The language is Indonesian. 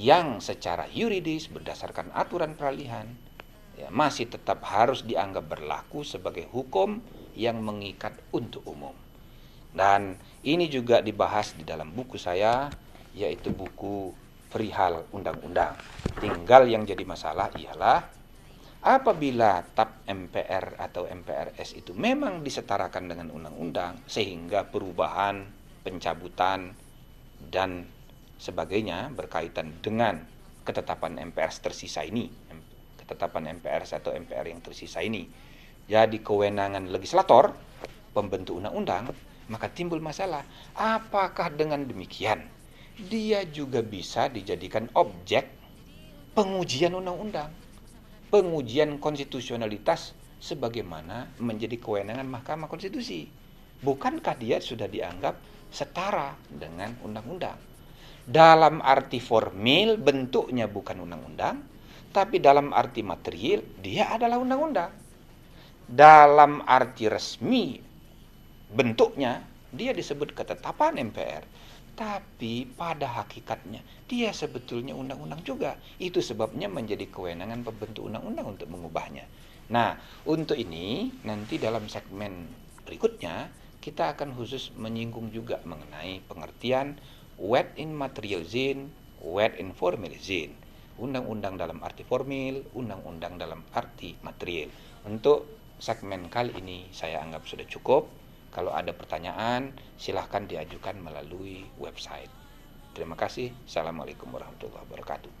yang secara yuridis berdasarkan aturan peralihan ya, masih tetap harus dianggap berlaku sebagai hukum yang mengikat untuk umum. Dan ini juga dibahas di dalam buku saya yaitu buku perihal undang-undang. Tinggal yang jadi masalah ialah apabila TAP MPR atau MPRS itu memang disetarakan dengan undang-undang sehingga perubahan, pencabutan dan sebagainya berkaitan dengan ketetapan MPR tersisa ini, ketetapan MPR atau MPR yang tersisa ini. Jadi kewenangan legislator, pembentuk undang-undang, maka timbul masalah. Apakah dengan demikian dia juga bisa dijadikan objek pengujian undang-undang, pengujian konstitusionalitas sebagaimana menjadi kewenangan Mahkamah Konstitusi? Bukankah dia sudah dianggap setara dengan undang-undang? dalam arti formil bentuknya bukan undang-undang, tapi dalam arti material dia adalah undang-undang. Dalam arti resmi bentuknya dia disebut ketetapan MPR, tapi pada hakikatnya dia sebetulnya undang-undang juga. Itu sebabnya menjadi kewenangan pembentuk undang-undang untuk mengubahnya. Nah, untuk ini nanti dalam segmen berikutnya kita akan khusus menyinggung juga mengenai pengertian wet in material zin, wet in formal zin. Undang-undang dalam arti formal, undang-undang dalam arti material. Untuk segmen kali ini saya anggap sudah cukup. Kalau ada pertanyaan, silahkan diajukan melalui website. Terima kasih. Assalamualaikum warahmatullahi wabarakatuh.